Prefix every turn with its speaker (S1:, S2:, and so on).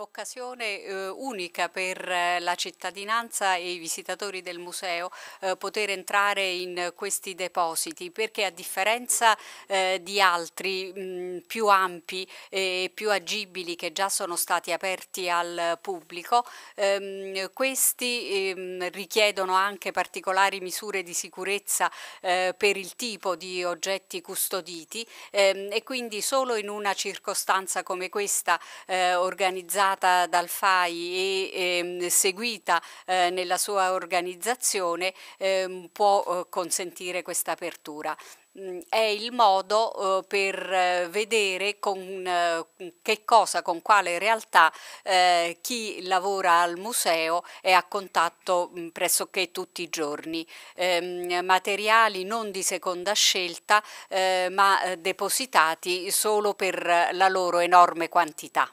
S1: un'occasione eh, unica per eh, la cittadinanza e i visitatori del museo eh, poter entrare in questi depositi perché a differenza eh, di altri mh, più ampi e più agibili che già sono stati aperti al pubblico, ehm, questi ehm, richiedono anche particolari misure di sicurezza eh, per il tipo di oggetti custoditi ehm, e quindi solo in una circostanza come questa eh, organizzata affrontata dal FAI e ehm, seguita eh, nella sua organizzazione ehm, può eh, consentire questa apertura mm, è il modo eh, per vedere con che cosa, con quale realtà chi lavora al museo è a contatto mm, pressoché tutti i giorni. Ehm, materiali non di seconda scelta ma depositati solo per la loro enorme quantità.